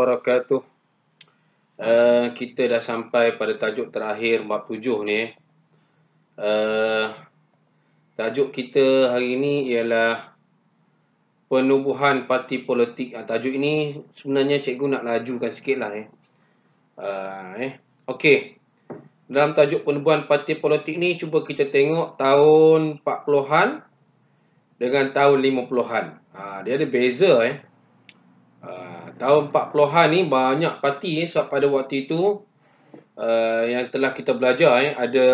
wabarakatuh. Uh, kita dah sampai pada tajuk terakhir bab tujuh ni. Uh, tajuk kita hari ini ialah penubuhan parti politik. Uh, tajuk ini sebenarnya cikgu nak lajukan sikit lah eh. Uh, eh. Okey. Dalam tajuk penubuhan parti politik ni cuba kita tengok tahun 40-an dengan tahun 50-an. Uh, ah, dia ada beza eh tahun 40-an ni banyak parti eh, sebab pada waktu itu uh, yang telah kita belajar eh, ada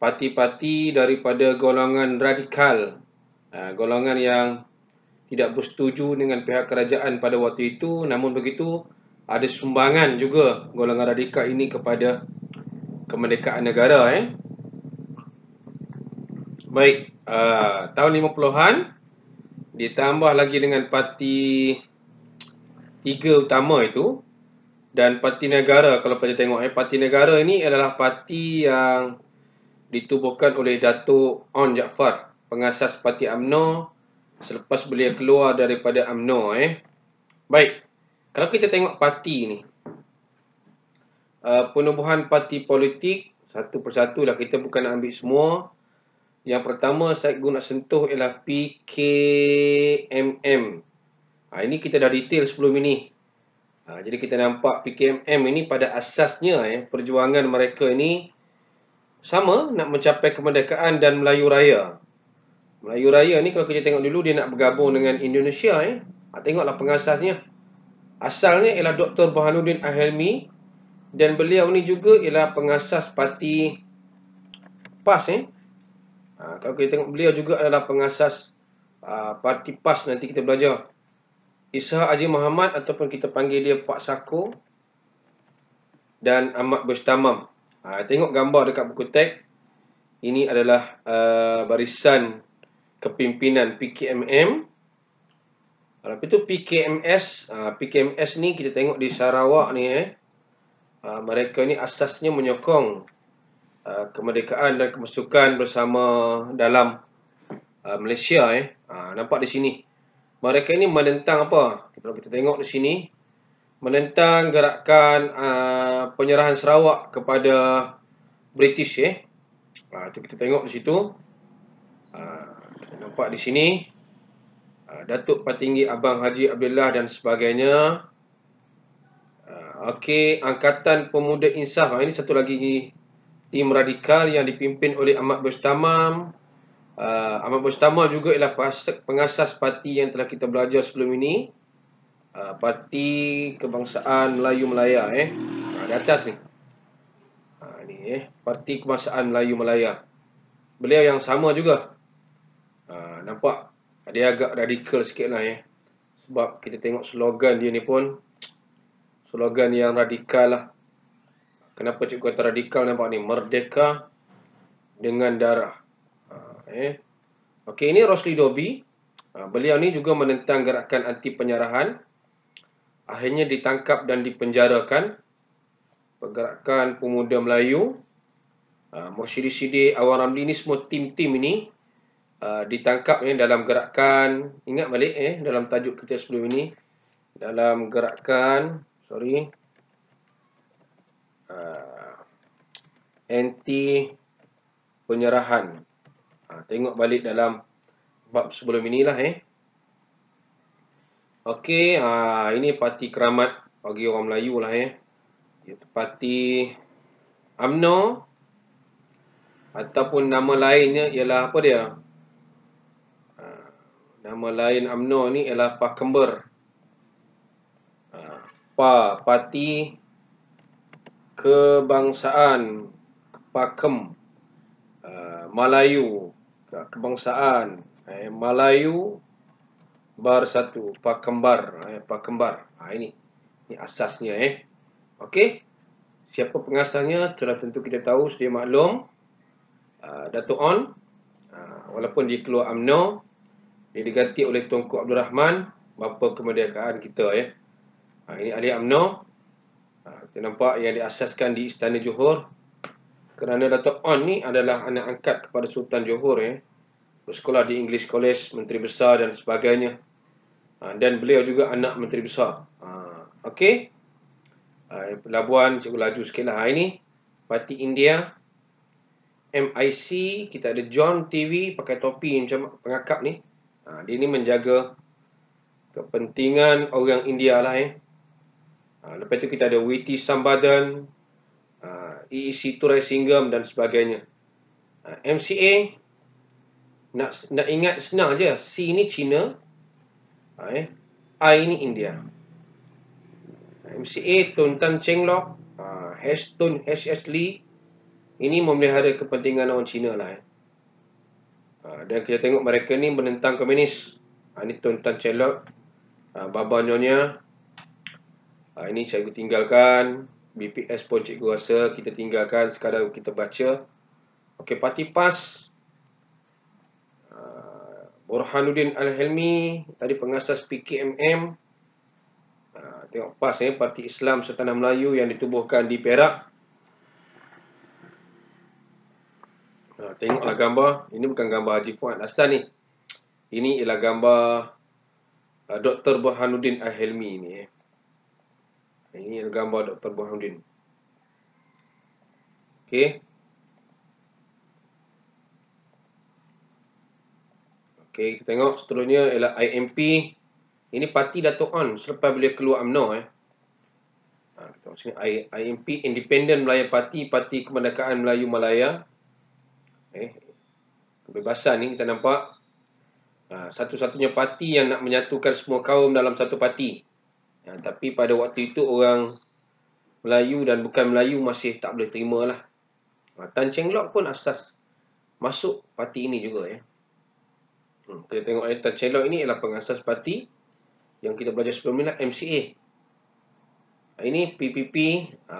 parti-parti daripada golongan radikal uh, golongan yang tidak bersetuju dengan pihak kerajaan pada waktu itu namun begitu ada sumbangan juga golongan radikal ini kepada kemerdekaan negara eh. baik uh, tahun 50-an ditambah lagi dengan parti tiga utama itu dan parti negara kalau kita tengok eh parti negara ini adalah parti yang ditubuhkan oleh Datuk On Jaafar pengasas parti AMNO selepas beliau keluar daripada AMNO eh baik kalau kita tengok parti ini uh, penubuhan parti politik satu persatu lah kita bukan nak ambil semua yang pertama saya guna sentuh ialah PKMM Ha, ini kita dah detail sebelum ini. Ha, jadi kita nampak PKMM ini pada asasnya eh, perjuangan mereka ini sama nak mencapai kemerdekaan dan Melayu Raya. Melayu Raya ni kalau kita tengok dulu dia nak bergabung dengan Indonesia. Eh. Ha, tengoklah pengasasnya. Asalnya ialah Dr. Bahanuddin Ahelmi dan beliau ni juga ialah pengasas parti PAS. Eh. Ha, kalau kita tengok beliau juga adalah pengasas uh, parti PAS nanti kita belajar. Isa Haji Muhammad ataupun kita panggil dia Pak Sako dan Ahmad Bustamam. Ha, tengok gambar dekat buku teks. Ini adalah uh, barisan kepimpinan PKMM. Lepas itu PKMS. Ha, PKMS ni kita tengok di Sarawak ni eh. Ha, mereka ni asasnya menyokong uh, kemerdekaan dan kemasukan bersama dalam uh, Malaysia eh. Ha, Nampak di sini mereka ini menentang apa? Kalau kita tengok di sini, menentang gerakan uh, penyerahan Sarawak kepada British. Eh. Uh, ah, itu kita tengok di situ. Uh, nampak di sini, uh, Datuk Patinggi Abang Haji Abdullah dan sebagainya. Uh, Okey, Angkatan Pemuda Insaf. Uh, ini satu lagi tim radikal yang dipimpin oleh Ahmad Bustamam. Uh, ah, amat bersama juga ialah pengasas parti yang telah kita belajar sebelum ini. Uh, parti Kebangsaan Melayu Melaya eh. Uh, di atas ni. Ha, uh, ni eh. Parti Kebangsaan Melayu Melaya. Beliau yang sama juga. uh, nampak? Dia agak radikal sikit lah eh. Sebab kita tengok slogan dia ni pun. Slogan yang radikal lah. Kenapa cikgu kata radikal nampak ni? Merdeka dengan darah. Eh. Okey, ini Rosli Dobby. Ah, beliau ni juga menentang gerakan anti penyerahan. Akhirnya ditangkap dan dipenjarakan. Pergerakan Pemuda Melayu. Ah, Mursyidi Sidi, Awang Ramli ni semua tim-tim ini. Ah, ditangkap ni dalam gerakan. Ingat balik eh, dalam tajuk kita sebelum ini. Dalam gerakan. Sorry. Anti penyerahan tengok balik dalam bab sebelum inilah eh. Okey, ah ini parti keramat bagi orang Melayu lah eh. Parti Amno ataupun nama lainnya ialah apa dia? Ah, nama lain Amno ni ialah Pak Kember. Ah, pa, Parti Kebangsaan Pakem ah, Melayu. Ah, kebangsaan eh, Melayu Bar satu Pak Kembar eh, Pak Kembar ha, ah, ini ini asasnya eh okey siapa pengasasnya telah tentu kita tahu sedia maklum uh, Datuk On uh, walaupun dia keluar UMNO dia diganti oleh Tunku Abdul Rahman bapa kemerdekaan kita eh. ha, ini Ali UMNO ha, kita nampak yang diasaskan di Istana Johor kerana Dato' On ni adalah anak angkat kepada Sultan Johor ya. Bersekolah di English College, Menteri Besar dan sebagainya. Ha, dan beliau juga anak Menteri Besar. Ha, Okey. Ha, pelabuhan cikgu laju sikit lah ha, ini. Parti India. MIC. Kita ada John TV pakai topi macam pengakap ni. Ha, dia ni menjaga kepentingan orang India lah eh. Ha, lepas tu kita ada Witi Sambadan. EEC racing Singam dan sebagainya. MCA, ha, nak, nak ingat senang aja. C ini China. Ha, eh. I ini India. MCA, ha, Tun Tan Cheng Lok. H. Tun H.S. Lee. Ini memelihara kepentingan orang China lah. Eh. Dan kita tengok mereka ni menentang komunis. Ini Tun Tan Cheng Lok. Baba Nyonya. Ini saya tinggalkan. Tinggalkan. BPS pun cikgu rasa kita tinggalkan sekadar kita baca. Okey, parti PAS. Uh, Burhanuddin Al-Helmi, tadi pengasas PKMM. Uh, tengok PAS ni, eh, Parti Islam Setanah Melayu yang ditubuhkan di Perak. Uh, tengoklah gambar. Ini bukan gambar Haji Fuad Hassan ni. Ini ialah gambar Dr. Burhanuddin Al-Helmi ni. Eh. Ini gambar Dr. Bohamdin. Okey. Okey, kita tengok seterusnya ialah IMP. Ini parti Dato' On selepas beliau keluar UMNO eh. Ha, kita tengok sini I, IMP Independent Melayu Parti, Parti Kemerdekaan Melayu Malaya. Eh, kebebasan ni kita nampak. Ha, satu-satunya parti yang nak menyatukan semua kaum dalam satu parti. Ha, tapi pada waktu itu orang Melayu dan bukan Melayu masih tak boleh terima lah. Ha, Tan Cheng Lok pun asas masuk parti ini juga ya. Hmm, kita tengok eh, Tan Cheng Lok ini adalah pengasas parti yang kita belajar sebelum ini lah MCA. Ha, ini PPP ha,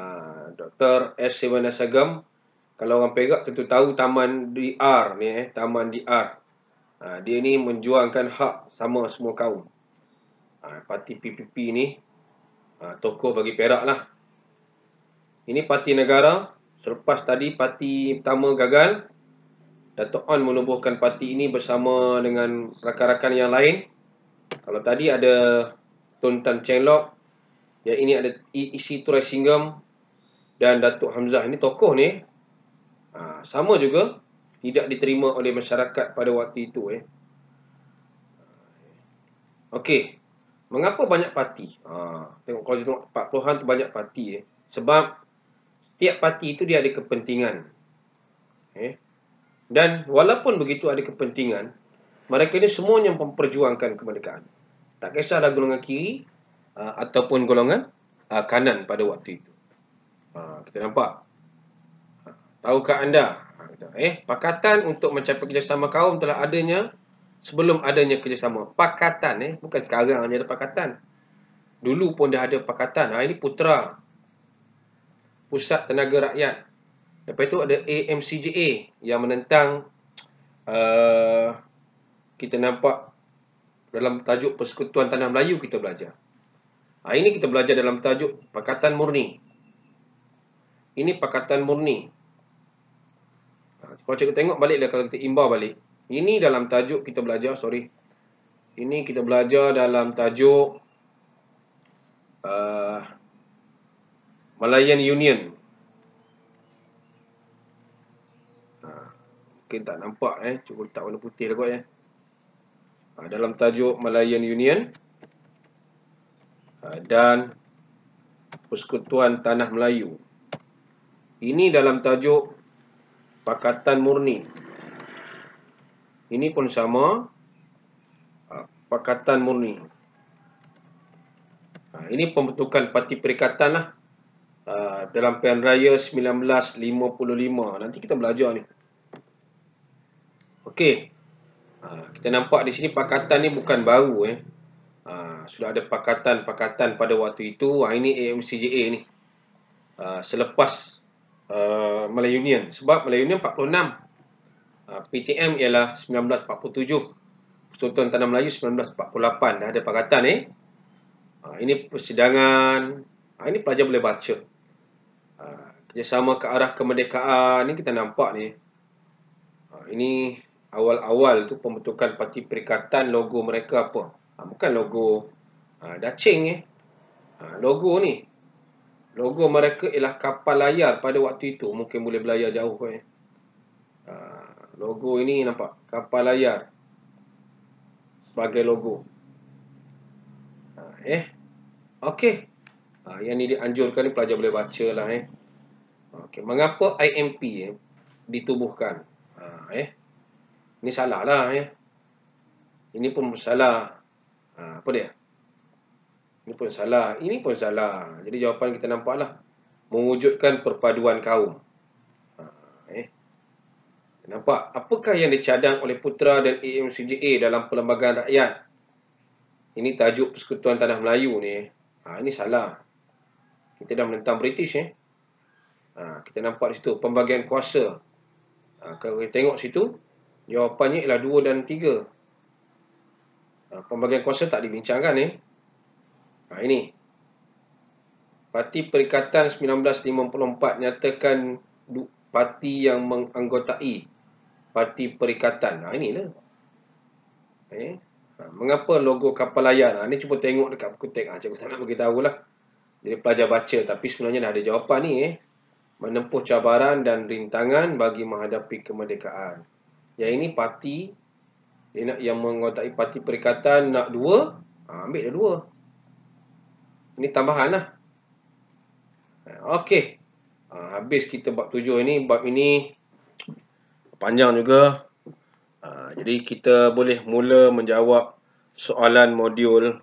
Dr. S. Sewan Asagam. Kalau orang pegak tentu tahu Taman DR ni eh. Taman DR. Ha, dia ni menjuangkan hak sama semua kaum. Ha, parti PPP ni ha, tokoh bagi Perak lah. Ini parti negara selepas tadi parti pertama gagal Dato' On melubuhkan parti ini bersama dengan rakan-rakan yang lain. Kalau tadi ada Tun Tan Cheng Lok, yang ini ada e e Isi Turai Singam dan Datuk Hamzah ini tokoh ni. Ha, sama juga tidak diterima oleh masyarakat pada waktu itu eh. Okey, Mengapa banyak parti? Ha, tengok kalau tengok Pak an tu banyak parti. Eh. Sebab setiap parti itu dia ada kepentingan. Eh. Dan walaupun begitu ada kepentingan, mereka ini semuanya memperjuangkan kemerdekaan. Tak kisahlah golongan kiri uh, ataupun golongan uh, kanan pada waktu itu. Uh, kita nampak. Tahukah anda? Eh, pakatan untuk mencapai kerjasama kaum telah adanya sebelum adanya kerjasama pakatan eh bukan sekarang hanya ada pakatan dulu pun dah ada pakatan ha ini putra pusat tenaga rakyat lepas itu ada AMCJA yang menentang uh, kita nampak dalam tajuk persekutuan tanah Melayu kita belajar ha ini kita belajar dalam tajuk pakatan murni ini pakatan murni kalau ha, cikgu tengok balik dah kalau kita imbau balik ini dalam tajuk kita belajar, sorry. Ini kita belajar dalam tajuk uh, Malayan Union. Ah, mungkin tak nampak eh. Cuba letak warna putih lah kot ya. Ha, dalam tajuk Malayan Union. Ha, dan Persekutuan Tanah Melayu. Ini dalam tajuk Pakatan Murni. Ini pun sama. Ha, pakatan murni. Ha, ini pembentukan parti perikatan lah. Ha, dalam pilihan raya 1955. Nanti kita belajar ni. Okey. Kita nampak di sini pakatan ni bukan baru eh. Sudah ada pakatan-pakatan pada waktu itu. Ini AMCJA ni. Selepas uh, Malay Union. Sebab Malay Union 46. 46. Ah, PTM ialah 1947 Persatuan Tanah Melayu 1948 dah ada pakatan eh ah, ini persidangan ah, ini pelajar boleh baca kerjasama ke arah kemerdekaan ini kita nampak ni ini awal-awal tu pembentukan parti perikatan logo mereka apa bukan logo dacing eh logo ni logo mereka ialah kapal layar pada waktu itu mungkin boleh belayar jauh eh logo ini nampak kapal layar sebagai logo. Ha, eh, okey. Ha, yang ini dianjurkan ni pelajar boleh baca lah eh. okay. mengapa IMP eh, ditubuhkan? Ha, eh, ini salah lah eh. Ini pun salah. Ha, apa dia? Ini pun salah. Ini pun salah. Jadi jawapan kita nampak lah. Mewujudkan perpaduan kaum. Ha, eh? Nampak? Apakah yang dicadang oleh Putra dan AMCGA dalam Perlembagaan Rakyat? Ini tajuk Persekutuan Tanah Melayu ni. Ha, ini salah. Kita dah menentang British eh. Ha, kita nampak di situ pembagian kuasa. Ha, kalau kita tengok situ, jawapannya ialah 2 dan 3. Ha, pembagian kuasa tak dibincangkan eh. Ha, ini. Parti Perikatan 1954 nyatakan parti yang menganggotai parti perikatan. Ha, inilah. Eh? Ha, mengapa logo kapal layan? Ha, ini cuba tengok dekat buku tek. Ha, cikgu sana bagi tahu lah. Jadi pelajar baca tapi sebenarnya dah ada jawapan ni. Eh? Menempuh cabaran dan rintangan bagi menghadapi kemerdekaan. Yang ini parti dia nak yang menganggotai parti perikatan nak dua. Ha, ambil dah dua. Ini tambahan lah. Ha, okey. Ha, habis kita bab tujuh ini, bab ini panjang juga. Ha, jadi kita boleh mula menjawab soalan modul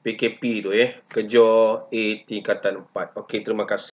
PKP tu ya, eh? kerja A tingkatan 4. Okey, terima kasih.